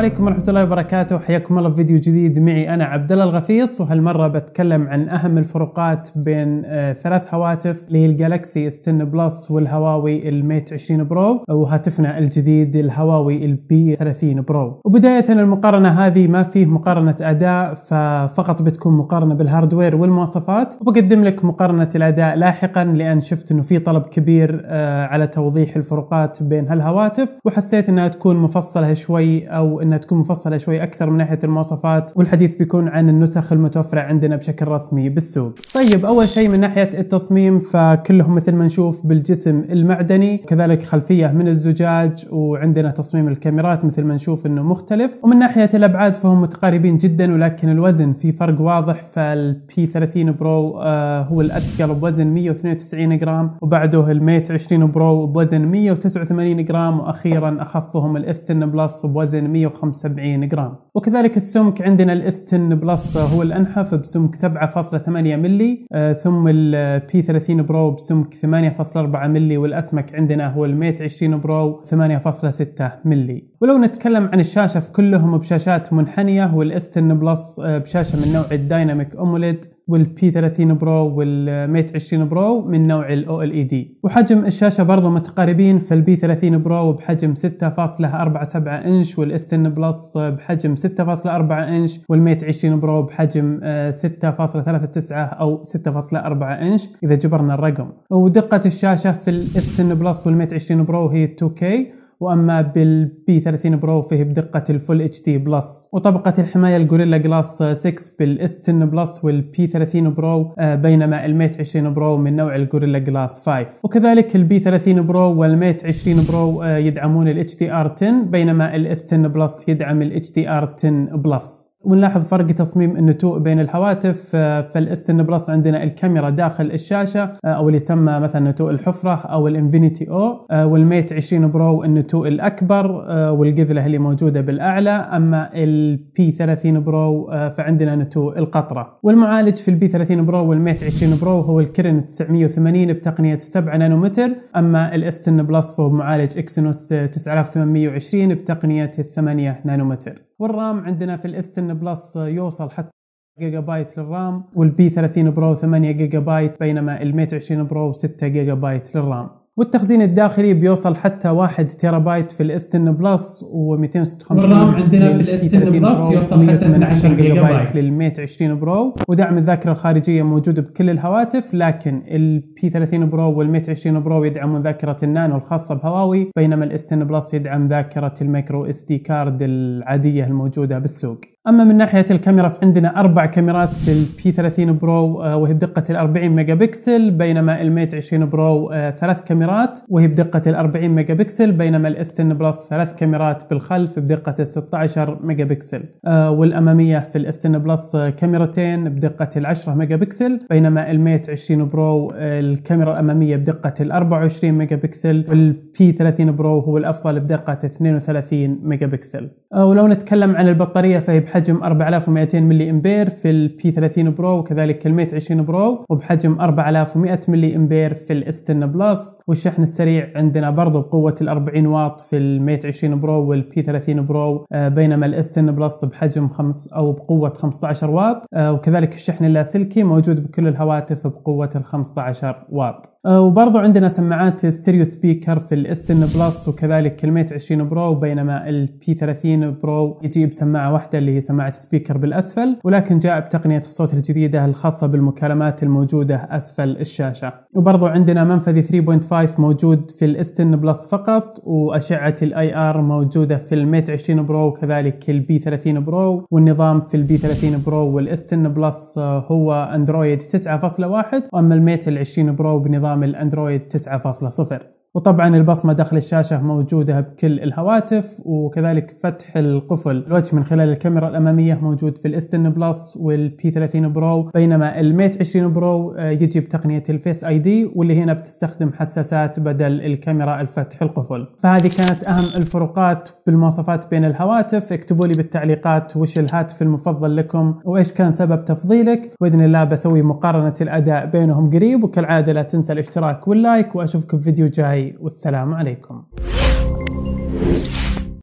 عليكم ورحمة الله وبركاته، حياكم الله في فيديو جديد معي أنا عبد الله الغفيص وهالمرة بتكلم عن أهم الفروقات بين آه، ثلاث هواتف اللي هي الجالكسي اس 10 بلس والهواوي الميت 20 برو وهاتفنا الجديد الهواوي البي 30 برو. وبداية المقارنة هذه ما فيه مقارنة أداء ففقط بتكون مقارنة بالهاردوير والمواصفات وبقدم لك مقارنة الأداء لاحقا لأن شفت إنه في طلب كبير آه، على توضيح الفروقات بين هالهواتف وحسيت إنها تكون مفصلة شوي أو إن انها تكون مفصله شوي اكثر من ناحيه المواصفات والحديث بيكون عن النسخ المتوفره عندنا بشكل رسمي بالسوق. طيب اول شيء من ناحيه التصميم فكلهم مثل ما نشوف بالجسم المعدني كذلك خلفيه من الزجاج وعندنا تصميم الكاميرات مثل ما نشوف انه مختلف ومن ناحيه الابعاد فهم متقاربين جدا ولكن الوزن في فرق واضح فالبي 30 برو هو الاثقل بوزن 192 جرام وبعده الميت 20 برو بوزن 189 جرام واخيرا اخفهم الاستن 10 بلس بوزن 105 75 جرام وكذلك السمك عندنا الاستن 10 بلس هو الانحف بسمك 7.8 ملي آه، ثم البي 30 برو بسمك 8.4 ملي والاسمك عندنا هو الميت 20 برو 8.6 ملي ولو نتكلم عن الشاشه فكلهم بشاشات منحنيه والاس 10 بلس آه، بشاشه من نوع الدايناميك اوموليد والبي 30 برو والميت 20 برو من نوع ال OLED وحجم الشاشة برضه متقاربين فالبي 30 برو بحجم 6.47 انش والاس 10 بلس بحجم 6.4 انش والميت 20 برو بحجم 6.39 آه، او 6.4 انش اذا جبرنا الرقم ودقة الشاشة في الاس 10 بلس والميت 20 برو هي 2K واما بالبي 30 برو فيه بدقه الفول اتش دي بلس وطبقه الحمايه الجوريلا جلاس 6 بالاس 10 بلس والبي 30 برو بينما الميت 20 برو من نوع الجوريلا جلاس 5 وكذلك البي 30 برو والميت 20 برو يدعمون الاتش دي ار 10 بينما الاس 10 بلس يدعم الاتش دي ار 10 بلس ونلاحظ فرق تصميم النتوء بين الهواتف آه، فالاستن بلس عندنا الكاميرا داخل الشاشه آه، او اللي يسمى مثلا نتوء الحفره او الانفينيتي او والميت 20 برو النتوء الاكبر آه، والقذله اللي موجوده بالاعلى اما البي 30 برو فعندنا نتوء القطره والمعالج في البي 30 برو والميت 20 برو هو الكرن 980 بتقنيه 7 نانومتر اما الاستن بلس فهو معالج اكسينوس 9820 بتقنيه 8 نانومتر والرام عندنا في 10 بلس يوصل حتى جيجا بايت للرام والبي 30 برو 8 جيجا بايت بينما الميت 20 برو 6 جيجا بايت للرام والتخزين الداخلي بيوصل حتى 1 تيرا بايت في الاستن 10 بلس و256 والرام عندنا في الاستن 10 بلس يوصل حتى 12 جيجا بايت للميت 20 برو ودعم الذاكره الخارجيه موجود بكل الهواتف لكن البي 30 برو والميت 20 برو يدعمون ذاكره النانو الخاصه بهواوي بينما الاستن 10 بلس يدعم ذاكره الميكرو اس دي كارد العاديه الموجوده بالسوق اما من ناحيه الكاميرا فعندنا اربع كاميرات في البي 30 برو وهي بدقه ال 40 ميجا بكسل بينما الميت 20 برو ثلاث كاميرات وهي بدقه ال 40 ميجا بكسل بينما الاس 10 بلس ثلاث كاميرات بالخلف بدقه ال 16 ميجا بكسل آه، والاماميه في الاس 10 بلس كاميرتين بدقه ال 10 ميجا بكسل بينما الميت 20 برو الكاميرا الاماميه بدقه ال 24 ميجا بكسل والبي 30 برو هو الافضل بدقه 32 ميجا بكسل ولو نتكلم عن البطاريه فهي بحجم 4200 ملي امبير في البي 30 برو وكذلك كلميت 20 برو وبحجم 4100 ملي امبير في الاس 10 بلس والشحن السريع عندنا برضو بقوه ال 40 واط في الميت 20 برو والبي 30 برو آه، بينما الاس 10 بلس بحجم 5 او بقوه 15 واط آه، وكذلك الشحن اللاسلكي موجود بكل الهواتف بقوه ال 15 واط آه، وبرضو عندنا سماعات ستيريو سبيكر في الاس 10 بلس وكذلك كلمات 20 برو بينما البي 30 برو يجيب سماعه واحده اللي هي سماعه سبيكر بالاسفل ولكن جاء بتقنيه الصوت الجديده الخاصه بالمكالمات الموجوده اسفل الشاشه وبرضو عندنا منفذ 3.5 موجود في الاس 10 بلس فقط واشعه الاي ار موجوده في الميت 20 برو وكذلك البي 30 برو والنظام في البي 30 برو والاس 10 بلس هو اندرويد 9.1 واما الميت ال 20 برو بنظام نظام الاندرويد 9.0 وطبعا البصمة داخل الشاشة موجودة بكل الهواتف وكذلك فتح القفل الوجه من خلال الكاميرا الأمامية موجود في الاس 10 بلس والبي 30 برو بينما الميت 20 برو يجي بتقنية الفيس اي دي واللي هنا بتستخدم حساسات بدل الكاميرا الفتح القفل فهذه كانت أهم الفروقات بالمواصفات بين الهواتف اكتبوا لي بالتعليقات وش الهاتف المفضل لكم وإيش كان سبب تفضيلك بإذن الله بسوي مقارنة الأداء بينهم قريب وكالعادة لا تنسى الاشتراك واللايك وأشوفكم في فيديو جاي والسلام عليكم